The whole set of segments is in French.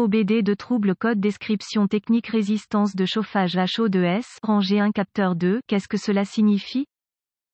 OBD de trouble code description technique résistance de chauffage à chaud de S, rangé 1 capteur 2, qu'est-ce que cela signifie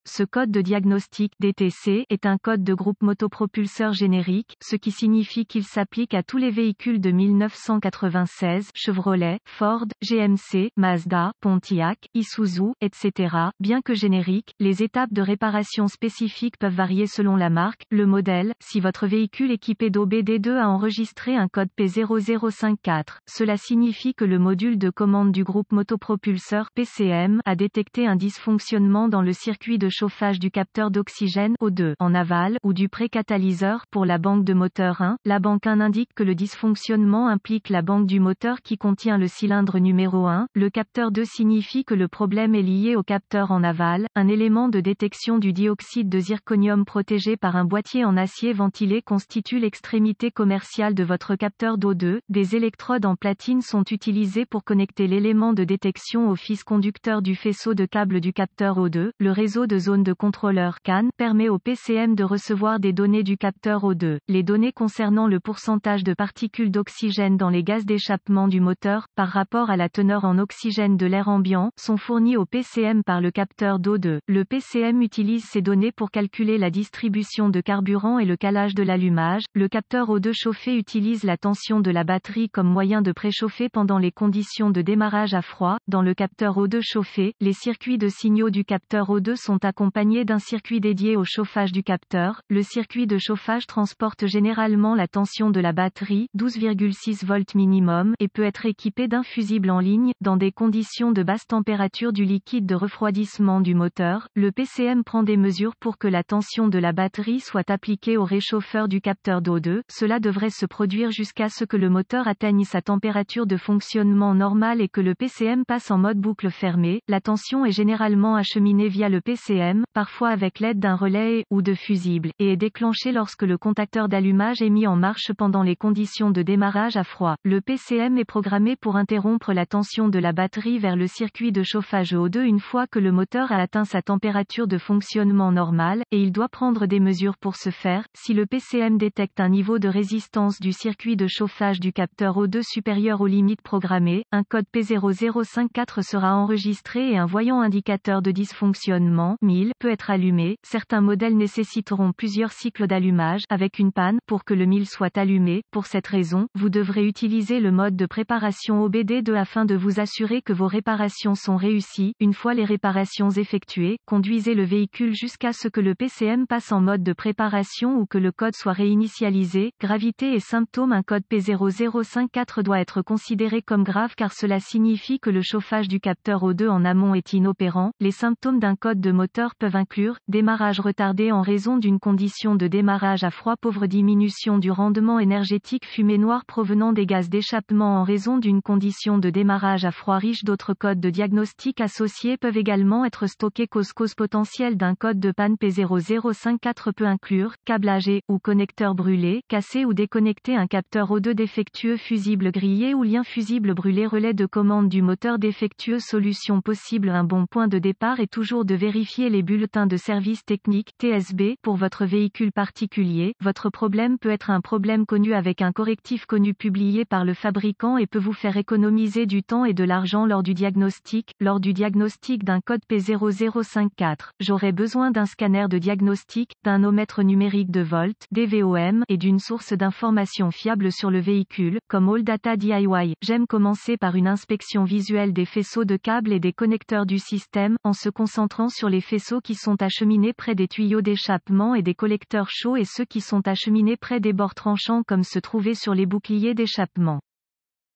ce code de diagnostic DTC est un code de groupe motopropulseur générique, ce qui signifie qu'il s'applique à tous les véhicules de 1996, Chevrolet, Ford, GMC, Mazda, Pontiac, Isuzu, etc. Bien que générique, les étapes de réparation spécifiques peuvent varier selon la marque, le modèle, si votre véhicule équipé d'OBD2 a enregistré un code P0054. Cela signifie que le module de commande du groupe motopropulseur PCM a détecté un dysfonctionnement dans le circuit de chauffage du capteur d'oxygène O2 en aval ou du pré-catalyseur pour la banque de moteur 1. La banque 1 indique que le dysfonctionnement implique la banque du moteur qui contient le cylindre numéro 1. Le capteur 2 signifie que le problème est lié au capteur en aval, un élément de détection du dioxyde de zirconium protégé par un boîtier en acier ventilé constitue l'extrémité commerciale de votre capteur d'O2. Des électrodes en platine sont utilisées pour connecter l'élément de détection au fils conducteur du faisceau de câble du capteur O2. Le réseau de zone de contrôleur CAN permet au PCM de recevoir des données du capteur O2. Les données concernant le pourcentage de particules d'oxygène dans les gaz d'échappement du moteur, par rapport à la teneur en oxygène de l'air ambiant, sont fournies au PCM par le capteur d'O2. Le PCM utilise ces données pour calculer la distribution de carburant et le calage de l'allumage. Le capteur O2 chauffé utilise la tension de la batterie comme moyen de préchauffer pendant les conditions de démarrage à froid. Dans le capteur O2 chauffé, les circuits de signaux du capteur O2 sont accompagné d'un circuit dédié au chauffage du capteur. Le circuit de chauffage transporte généralement la tension de la batterie, 12,6 volts minimum, et peut être équipé d'un fusible en ligne, dans des conditions de basse température du liquide de refroidissement du moteur. Le PCM prend des mesures pour que la tension de la batterie soit appliquée au réchauffeur du capteur d'O2. Cela devrait se produire jusqu'à ce que le moteur atteigne sa température de fonctionnement normale et que le PCM passe en mode boucle fermée. La tension est généralement acheminée via le PCM parfois avec l'aide d'un relais ou de fusible, et est déclenché lorsque le contacteur d'allumage est mis en marche pendant les conditions de démarrage à froid. Le PCM est programmé pour interrompre la tension de la batterie vers le circuit de chauffage O2 une fois que le moteur a atteint sa température de fonctionnement normale, et il doit prendre des mesures pour ce faire. Si le PCM détecte un niveau de résistance du circuit de chauffage du capteur O2 supérieur aux limites programmées, un code P0054 sera enregistré et un voyant indicateur de dysfonctionnement, mis peut être allumé. Certains modèles nécessiteront plusieurs cycles d'allumage avec une panne pour que le 1000 soit allumé. Pour cette raison, vous devrez utiliser le mode de préparation OBD2 afin de vous assurer que vos réparations sont réussies. Une fois les réparations effectuées, conduisez le véhicule jusqu'à ce que le PCM passe en mode de préparation ou que le code soit réinitialisé. Gravité et symptômes Un code P0054 doit être considéré comme grave car cela signifie que le chauffage du capteur O2 en amont est inopérant. Les symptômes d'un code de moteur peuvent inclure démarrage retardé en raison d'une condition de démarrage à froid pauvre diminution du rendement énergétique fumée noire provenant des gaz d'échappement en raison d'une condition de démarrage à froid riche d'autres codes de diagnostic associés peuvent également être stockés cause cause potentielle d'un code de panne P0054 peut inclure câblage et ou connecteur brûlé, cassé ou déconnecté un capteur O2 défectueux fusible grillé ou lien fusible brûlé relais de commande du moteur défectueux solution possible un bon point de départ est toujours de vérifier les bulletins de service technique TSB pour votre véhicule particulier. Votre problème peut être un problème connu avec un correctif connu publié par le fabricant et peut vous faire économiser du temps et de l'argent lors du diagnostic. Lors du diagnostic d'un code P0054, j'aurai besoin d'un scanner de diagnostic, d'un omètre numérique de volts DVOM et d'une source d'information fiable sur le véhicule, comme All Data DIY. J'aime commencer par une inspection visuelle des faisceaux de câbles et des connecteurs du système en se concentrant sur les faisceaux qui sont acheminés près des tuyaux d'échappement et des collecteurs chauds et ceux qui sont acheminés près des bords tranchants comme se trouvaient sur les boucliers d'échappement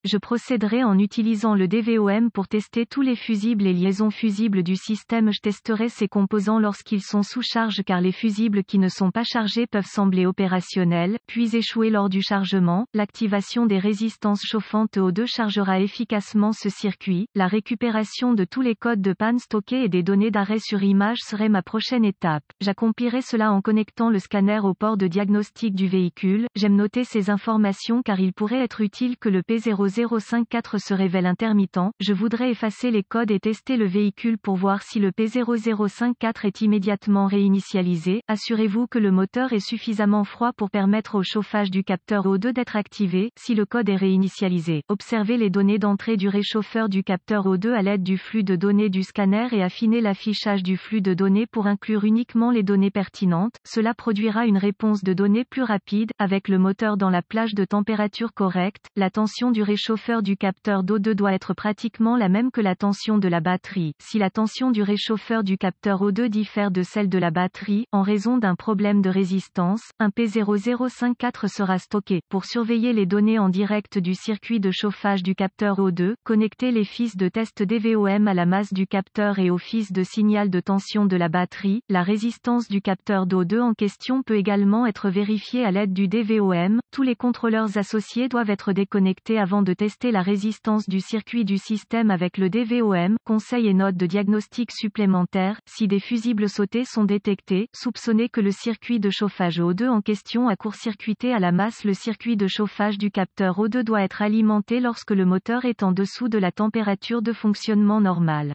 je procéderai en utilisant le DVOM pour tester tous les fusibles et liaisons fusibles du système. Je testerai ces composants lorsqu'ils sont sous charge car les fusibles qui ne sont pas chargés peuvent sembler opérationnels, puis échouer lors du chargement. L'activation des résistances chauffantes O2 chargera efficacement ce circuit. La récupération de tous les codes de panne stockés et des données d'arrêt sur image serait ma prochaine étape. J'accomplirai cela en connectant le scanner au port de diagnostic du véhicule. J'aime noter ces informations car il pourrait être utile que le P00 054 se révèle intermittent, je voudrais effacer les codes et tester le véhicule pour voir si le P0054 est immédiatement réinitialisé. Assurez-vous que le moteur est suffisamment froid pour permettre au chauffage du capteur O2 d'être activé, si le code est réinitialisé. Observez les données d'entrée du réchauffeur du capteur O2 à l'aide du flux de données du scanner et affinez l'affichage du flux de données pour inclure uniquement les données pertinentes. Cela produira une réponse de données plus rapide, avec le moteur dans la plage de température correcte, la tension du réchauffeur chauffeur du capteur do 2 doit être pratiquement la même que la tension de la batterie. Si la tension du réchauffeur du capteur O2 diffère de celle de la batterie, en raison d'un problème de résistance, un P0054 sera stocké. Pour surveiller les données en direct du circuit de chauffage du capteur O2, connectez les fils de test DVOM à la masse du capteur et aux fils de signal de tension de la batterie. La résistance du capteur d'O2 en question peut également être vérifiée à l'aide du DVOM. Tous les contrôleurs associés doivent être déconnectés avant de de tester la résistance du circuit du système avec le DVOM, conseil et notes de diagnostic supplémentaires, si des fusibles sautés sont détectés, soupçonnez que le circuit de chauffage O2 en question a court-circuité à la masse le circuit de chauffage du capteur O2 doit être alimenté lorsque le moteur est en dessous de la température de fonctionnement normale.